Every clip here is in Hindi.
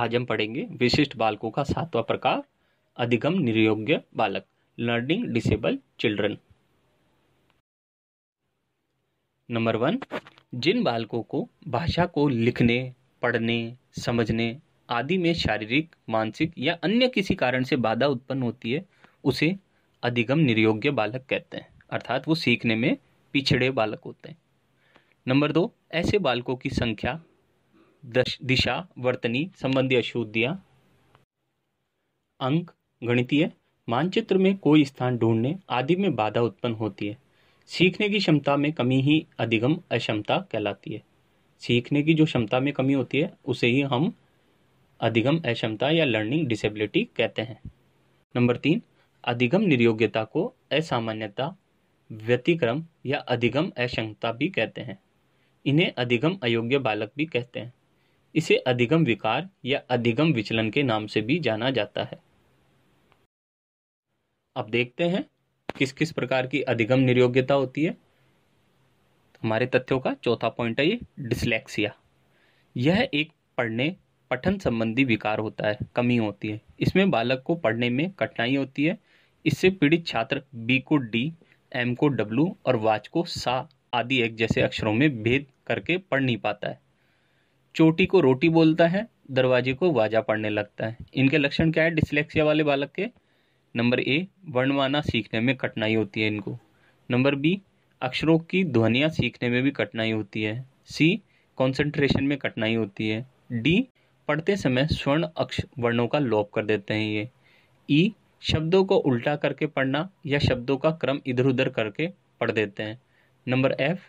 आज हम पढ़ेंगे विशिष्ट बालकों का सातवां प्रकार अधिगम निर्योग्य बालक learning disable children number one जिन बालकों को भाषा को लिखने पढ़ने समझने आदि में शारीरिक मानसिक या अन्य किसी कारण से बाधा उत्पन्न होती है उसे अधिगम निर्योग्य बालक कहते हैं अर्थात वो सीखने में पिछड़े बालक होते हैं नंबर दो ऐसे बालकों की संख्या दिशा वर्तनी संबंधी अशुद्धियाँ अंक गणितीय मानचित्र में कोई स्थान ढूंढने आदि में बाधा उत्पन्न होती है सीखने की क्षमता में कमी ही अधिगम अक्षमता कहलाती है सीखने की जो क्षमता में कमी होती है उसे ही हम अधिगम अक्षमता या लर्निंग डिसेबिलिटी कहते हैं नंबर तीन अधिगम निर्योग्यता को असामान्यता व्यतिक्रम या अधिगम अक्षमता भी कहते हैं इन्हें अधिगम अयोग्य बालक भी कहते हैं इसे अधिगम विकार या अधिगम विचलन के नाम से भी जाना जाता है अब देखते हैं किस किस प्रकार की अधिगम निर्योग्यता होती है तो हमारे तथ्यों का चौथा पॉइंट है ये डिसलेक्सिया यह एक पढ़ने पठन संबंधी विकार होता है कमी होती है इसमें बालक को पढ़ने में कठिनाई होती है इससे पीड़ित छात्र बी को डी एम को डब्लू और वाच को सा आदि एक जैसे अक्षरों में भेद करके पढ़ नहीं पाता है चोटी को रोटी बोलता है दरवाजे को वाजा पढ़ने लगता है इनके लक्षण क्या है डिसलेक्सिया वाले बालक के नंबर ए वर्णमाना सीखने में कठिनाई होती है इनको नंबर बी अक्षरों की ध्वनियाँ सीखने में भी कठिनाई होती है सी कंसंट्रेशन में कठिनाई होती है डी पढ़ते समय स्वर्ण अक्ष वर्णों का लोप कर देते हैं ये ई शब्दों को उल्टा करके पढ़ना या शब्दों का क्रम इधर उधर करके पढ़ देते हैं नंबर एफ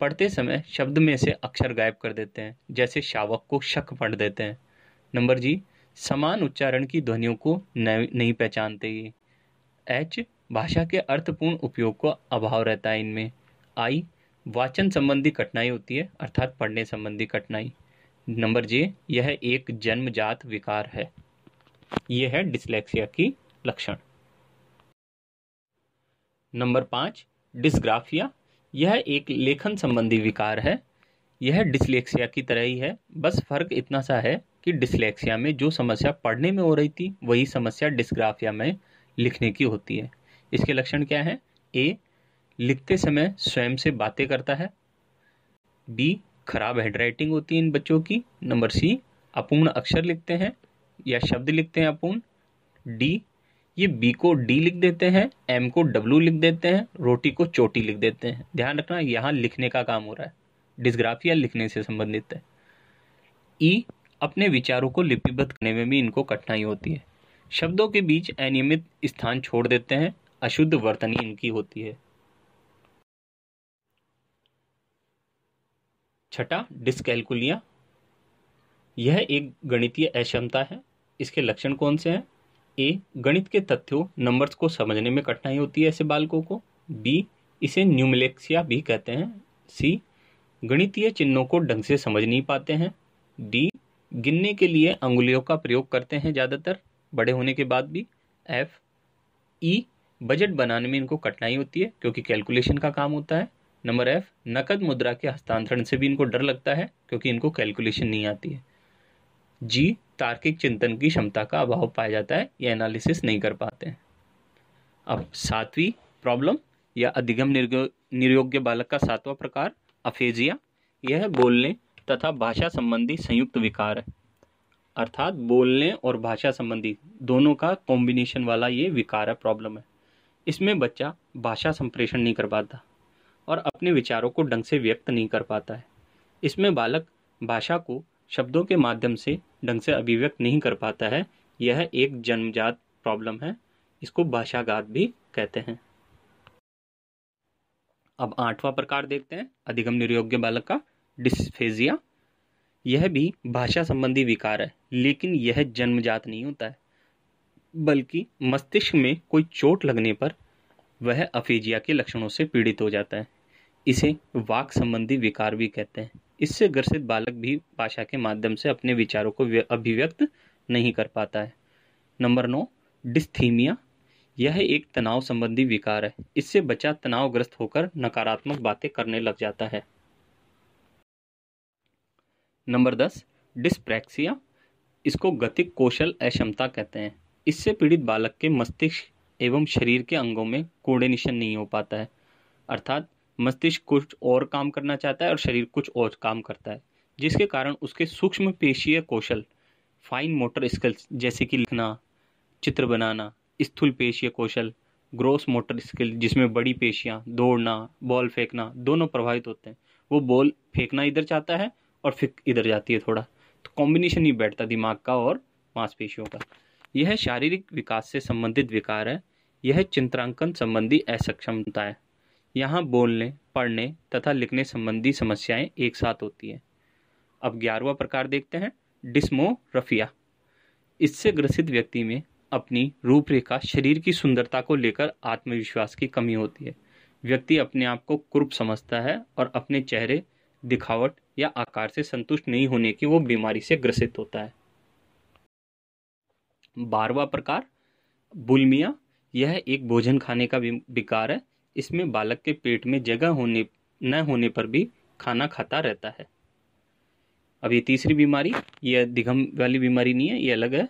पढ़ते समय शब्द में से अक्षर गायब कर देते हैं जैसे शावक को शक पढ़ देते हैं नंबर जी समान उच्चारण की ध्वनियों को नहीं पहचानते ये एच भाषा के अर्थपूर्ण उपयोग का अभाव रहता है इनमें आई वाचन संबंधी कठिनाई होती है अर्थात पढ़ने संबंधी कठिनाई नंबर जे यह एक जन्मजात विकार है यह है डिसलेक्सिया की लक्षण नंबर पाँच डिसग्राफिया यह एक लेखन संबंधी विकार है यह डिसलेक्सिया की तरह ही है बस फर्क इतना सा है कि डिसलेक्सिया में जो समस्या पढ़ने में हो रही थी वही समस्या डिस्ग्राफिया में लिखने की होती है इसके लक्षण क्या हैं ए लिखते समय स्वयं से बातें करता है बी खराब हैंडराइटिंग होती है इन बच्चों की नंबर सी अपूर्ण अक्षर लिखते हैं या शब्द लिखते हैं अपूर्ण डी ये बी को डी लिख देते हैं एम को डब्लू लिख देते हैं रोटी को चोटी लिख देते हैं ध्यान रखना यहाँ लिखने का काम हो रहा है डिस्ग्राफिया लिखने से संबंधित है ई e अपने विचारों को लिपिबद्ध करने में भी इनको कठिनाई होती है शब्दों के बीच अनियमित स्थान छोड़ देते हैं अशुद्ध वर्तनी इनकी होती है छठा डिस्कैलकुलिया यह एक गणितीय अक्षमता है इसके लक्षण कौन से हैं ए गणित के तथ्यों नंबर्स को समझने में कठिनाई होती है ऐसे बालकों को बी इसे न्यूमलेक्सिया भी कहते हैं सी गणितीय चिन्हों को ढंग से समझ नहीं पाते हैं डी गिनने के लिए अंगुलियों का प्रयोग करते हैं ज़्यादातर बड़े होने के बाद भी एफ ई बजट बनाने में इनको कठिनाई होती है क्योंकि कैलकुलेशन का काम होता है नंबर एफ नकद मुद्रा के हस्तांतरण से भी इनको डर लगता है क्योंकि इनको कैलकुलेशन नहीं आती है जी तार्किक चिंतन की क्षमता का अभाव पाया जाता है या एनालिसिस नहीं कर पाते हैं अब सातवीं प्रॉब्लम या अधिगम निर्योग्य बालक का सातवां प्रकार अफेजिया यह बोलने तथा भाषा संबंधी संयुक्त विकार है अर्थात बोलने और भाषा संबंधी दोनों का कॉम्बिनेशन वाला ये विकार है प्रॉब्लम है इसमें बच्चा भाषा संप्रेषण नहीं कर पाता और अपने विचारों को ढंग से व्यक्त नहीं कर पाता है इसमें बालक भाषा को शब्दों के माध्यम से ढंग से अभिव्यक्त नहीं कर पाता है यह एक जन्मजात प्रॉब्लम है इसको भाषाघात भी कहते हैं अब आठवां प्रकार देखते हैं अधिगम निर्योग्य बालक का डिस्फेजिया यह भी भाषा संबंधी विकार है लेकिन यह जन्मजात नहीं होता है बल्कि मस्तिष्क में कोई चोट लगने पर वह अफेजिया के लक्षणों से पीड़ित हो जाता है इसे वाक संबंधी विकार भी कहते हैं इससे ग्रसित बालक भी भाषा के माध्यम से अपने विचारों को अभिव्यक्त नहीं कर पाता है नंबर नौ डिस्थीमिया यह एक तनाव संबंधी विकार है इससे बच्चा तनावग्रस्त होकर नकारात्मक बातें करने लग जाता है नंबर दस डिस्प्रैक्सिया इसको गतिक कौशल अक्षमता कहते हैं इससे पीड़ित बालक के मस्तिष्क एवं शरीर के अंगों में कोर्डिनेशन नहीं हो पाता है अर्थात मस्तिष्क कुछ और काम करना चाहता है और शरीर कुछ और काम करता है जिसके कारण उसके सूक्ष्म पेशीय कौशल फाइन मोटर स्किल्स जैसे कि लिखना चित्र बनाना स्थूल पेशीय कौशल ग्रोस मोटर स्किल जिसमें बड़ी पेशियाँ दौड़ना बॉल फेंकना दोनों प्रभावित होते हैं वो बॉल फेंकना इधर चाहता है और फिक इधर जाती है थोड़ा तो कॉम्बिनेशन ही बैठता दिमाग का और मांसपेशियों का यह शारीरिक विकास से संबंधित विकार है यह चित्रांकन संबंधी असक्षमता है यहाँ बोलने पढ़ने तथा लिखने संबंधी समस्याएं एक साथ होती हैं अब ग्यारहवा प्रकार देखते हैं डिस्मोरफिया इससे ग्रसित व्यक्ति में अपनी रूपरेखा शरीर की सुंदरता को लेकर आत्मविश्वास की कमी होती है व्यक्ति अपने आप को कुरूप समझता है और अपने चेहरे दिखावट या आकार से संतुष्ट नहीं होने की वो बीमारी से ग्रसित होता है बारवा प्रकार बुलमिया यह एक भोजन खाने का विकार है इसमें बालक के पेट में जगह होने न होने पर भी खाना खाता रहता है अब ये तीसरी बीमारी यह दिघम वाली बीमारी नहीं है ये अलग है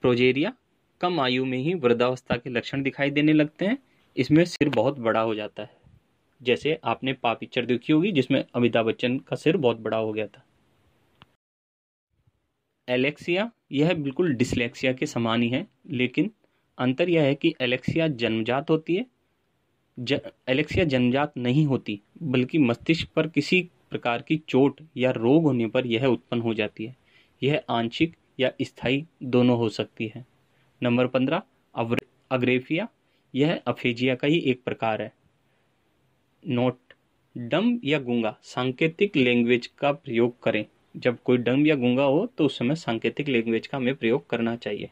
प्रोजेरिया कम आयु में ही वृद्धावस्था के लक्षण दिखाई देने लगते हैं इसमें सिर बहुत बड़ा हो जाता है जैसे आपने पा पिक्चर देखी होगी जिसमें अमिताभ बच्चन का सिर बहुत बड़ा हो गया था एलेक्सिया यह बिल्कुल डिसलेक्सिया के समान ही है लेकिन अंतर यह है कि एलेक्सिया जन्मजात होती है ज, एलेक्सिया जनजात नहीं होती बल्कि मस्तिष्क पर किसी प्रकार की चोट या रोग होने पर यह उत्पन्न हो जाती है यह आंशिक या स्थायी दोनों हो सकती है नंबर पंद्रह अग्रेफिया यह अफेजिया का ही एक प्रकार है नोट डम या गुंगा सांकेतिक लैंग्वेज का प्रयोग करें जब कोई डम या गुंगा हो तो उस समय सांकेतिक लैंग्वेज का हमें प्रयोग करना चाहिए